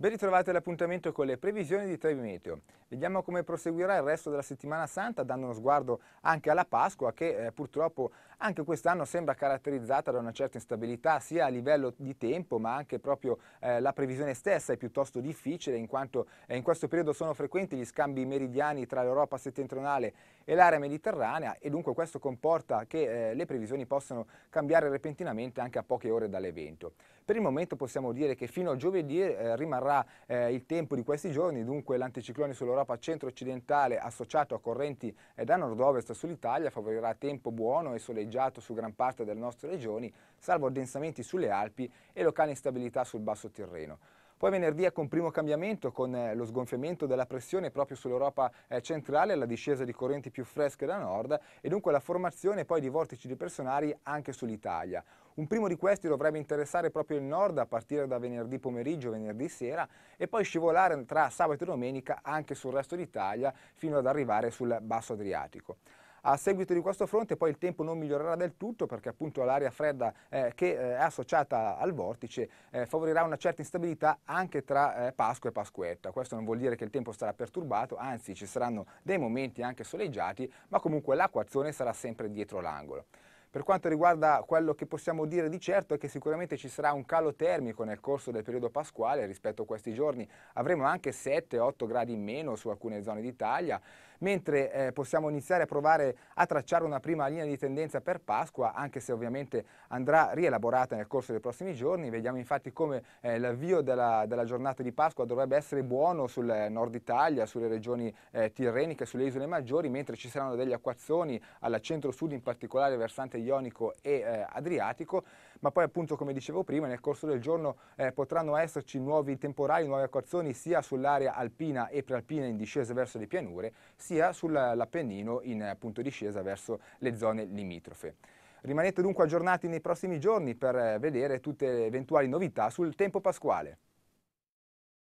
Ben ritrovati all'appuntamento con le previsioni di Trevi Meteo. Vediamo come proseguirà il resto della settimana santa dando uno sguardo anche alla Pasqua che eh, purtroppo anche quest'anno sembra caratterizzata da una certa instabilità sia a livello di tempo ma anche proprio eh, la previsione stessa è piuttosto difficile in quanto eh, in questo periodo sono frequenti gli scambi meridiani tra l'Europa settentrionale e l'area mediterranea e dunque questo comporta che eh, le previsioni possano cambiare repentinamente anche a poche ore dall'evento. Per il momento possiamo dire che fino a giovedì eh, rimarrà durerà eh, il tempo di questi giorni, dunque l'anticiclone sull'Europa centro-occidentale associato a correnti eh, da nord-ovest sull'Italia favorirà tempo buono e soleggiato su gran parte delle nostre regioni, salvo addensamenti sulle Alpi e locale instabilità sul basso Tirreno. Poi venerdì ecco un primo cambiamento con eh, lo sgonfiamento della pressione proprio sull'Europa eh, centrale, la discesa di correnti più fresche da nord e dunque la formazione poi di vortici depressionari anche sull'Italia. Un primo di questi dovrebbe interessare proprio il nord a partire da venerdì pomeriggio, venerdì sera e poi scivolare tra sabato e domenica anche sul resto d'Italia fino ad arrivare sul basso Adriatico. A seguito di questo fronte poi il tempo non migliorerà del tutto perché appunto l'aria fredda eh, che eh, è associata al vortice eh, favorirà una certa instabilità anche tra eh, Pasqua e Pasquetta. Questo non vuol dire che il tempo sarà perturbato, anzi ci saranno dei momenti anche soleggiati, ma comunque l'acquazzone sarà sempre dietro l'angolo. Per quanto riguarda quello che possiamo dire di certo è che sicuramente ci sarà un calo termico nel corso del periodo pasquale rispetto a questi giorni. Avremo anche 7-8 gradi in meno su alcune zone d'Italia mentre eh, possiamo iniziare a provare a tracciare una prima linea di tendenza per Pasqua, anche se ovviamente andrà rielaborata nel corso dei prossimi giorni. Vediamo infatti come eh, l'avvio della, della, giornata di Pasqua dovrebbe essere buono sul nord Italia, sulle regioni eh, tirreniche, sulle isole maggiori, mentre ci saranno degli acquazzoni alla centro-sud, in particolare versante ionico e eh, adriatico, ma poi appunto come dicevo prima nel corso del giorno eh, potranno esserci nuovi temporali, nuove acquazzoni sia sull'area alpina e prealpina in discesa verso le pianure, sia sull'Appennino eh, in eh, punto di scesa verso le zone limitrofe. Rimanete dunque aggiornati nei prossimi giorni per eh, vedere tutte le eventuali novità sul tempo pasquale.